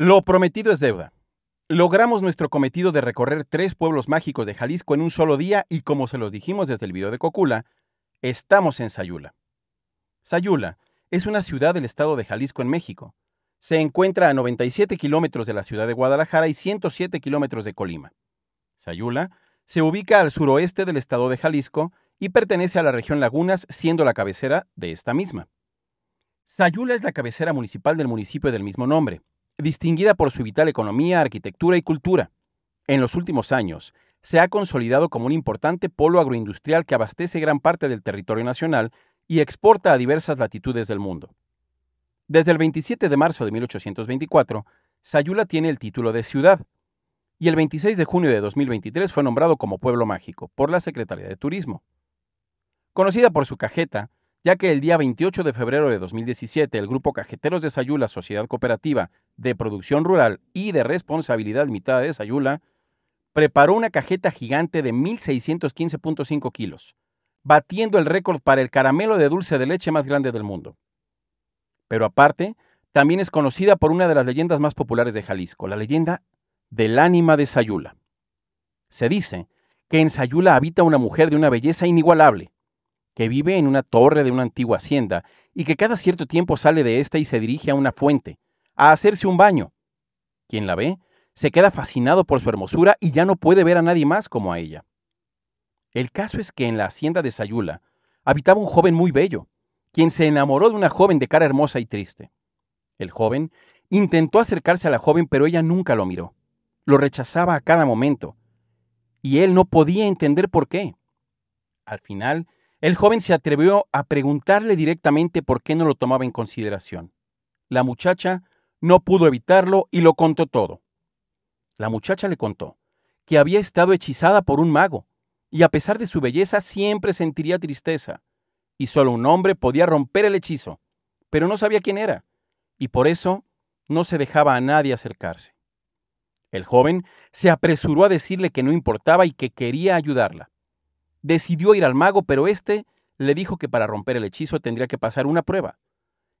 Lo prometido es deuda. Logramos nuestro cometido de recorrer tres pueblos mágicos de Jalisco en un solo día y como se los dijimos desde el video de Cocula, estamos en Sayula. Sayula es una ciudad del estado de Jalisco en México. Se encuentra a 97 kilómetros de la ciudad de Guadalajara y 107 kilómetros de Colima. Sayula se ubica al suroeste del estado de Jalisco y pertenece a la región Lagunas, siendo la cabecera de esta misma. Sayula es la cabecera municipal del municipio del mismo nombre, distinguida por su vital economía, arquitectura y cultura. En los últimos años, se ha consolidado como un importante polo agroindustrial que abastece gran parte del territorio nacional y exporta a diversas latitudes del mundo. Desde el 27 de marzo de 1824, Sayula tiene el título de ciudad y el 26 de junio de 2023 fue nombrado como pueblo mágico por la Secretaría de Turismo. Conocida por su cajeta, ya que el día 28 de febrero de 2017 el Grupo Cajeteros de Sayula, Sociedad Cooperativa de Producción Rural y de Responsabilidad Limitada de Sayula, preparó una cajeta gigante de 1.615.5 kilos, batiendo el récord para el caramelo de dulce de leche más grande del mundo. Pero aparte, también es conocida por una de las leyendas más populares de Jalisco, la leyenda del ánima de Sayula. Se dice que en Sayula habita una mujer de una belleza inigualable, que vive en una torre de una antigua hacienda y que cada cierto tiempo sale de esta y se dirige a una fuente, a hacerse un baño. Quien la ve se queda fascinado por su hermosura y ya no puede ver a nadie más como a ella. El caso es que en la hacienda de Sayula habitaba un joven muy bello, quien se enamoró de una joven de cara hermosa y triste. El joven intentó acercarse a la joven, pero ella nunca lo miró. Lo rechazaba a cada momento. Y él no podía entender por qué. Al final, el joven se atrevió a preguntarle directamente por qué no lo tomaba en consideración. La muchacha no pudo evitarlo y lo contó todo. La muchacha le contó que había estado hechizada por un mago y a pesar de su belleza siempre sentiría tristeza y solo un hombre podía romper el hechizo, pero no sabía quién era y por eso no se dejaba a nadie acercarse. El joven se apresuró a decirle que no importaba y que quería ayudarla, Decidió ir al mago, pero éste le dijo que para romper el hechizo tendría que pasar una prueba.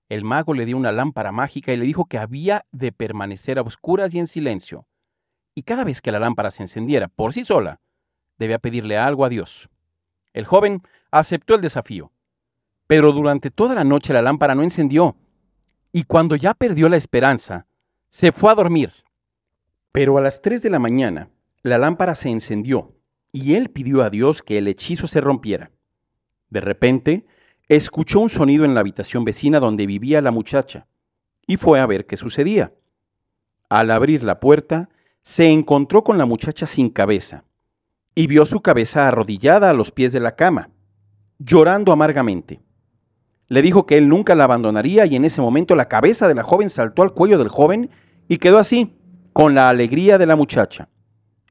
El mago le dio una lámpara mágica y le dijo que había de permanecer a oscuras y en silencio. Y cada vez que la lámpara se encendiera por sí sola, debía pedirle algo a Dios. El joven aceptó el desafío. Pero durante toda la noche la lámpara no encendió. Y cuando ya perdió la esperanza, se fue a dormir. Pero a las 3 de la mañana, la lámpara se encendió y él pidió a Dios que el hechizo se rompiera. De repente, escuchó un sonido en la habitación vecina donde vivía la muchacha y fue a ver qué sucedía. Al abrir la puerta, se encontró con la muchacha sin cabeza y vio su cabeza arrodillada a los pies de la cama, llorando amargamente. Le dijo que él nunca la abandonaría y en ese momento la cabeza de la joven saltó al cuello del joven y quedó así, con la alegría de la muchacha.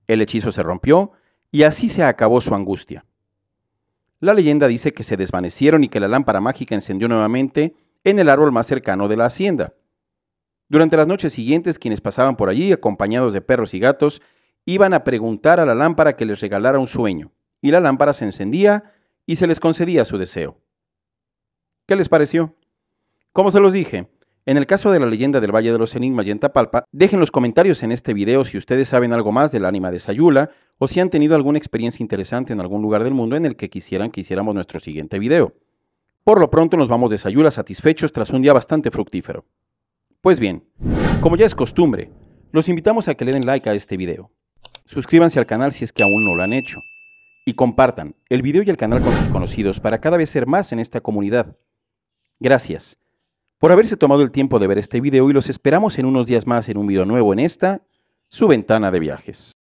El hechizo se rompió y así se acabó su angustia. La leyenda dice que se desvanecieron y que la lámpara mágica encendió nuevamente en el árbol más cercano de la hacienda. Durante las noches siguientes, quienes pasaban por allí, acompañados de perros y gatos, iban a preguntar a la lámpara que les regalara un sueño, y la lámpara se encendía y se les concedía su deseo. ¿Qué les pareció? ¿Cómo se los dije, en el caso de la leyenda del Valle de los Enigmas y Entapalpa, dejen los comentarios en este video si ustedes saben algo más del ánima de Sayula o si han tenido alguna experiencia interesante en algún lugar del mundo en el que quisieran que hiciéramos nuestro siguiente video. Por lo pronto nos vamos de Sayula satisfechos tras un día bastante fructífero. Pues bien, como ya es costumbre, los invitamos a que le den like a este video. Suscríbanse al canal si es que aún no lo han hecho. Y compartan el video y el canal con sus conocidos para cada vez ser más en esta comunidad. Gracias por haberse tomado el tiempo de ver este video y los esperamos en unos días más en un video nuevo en esta, su ventana de viajes.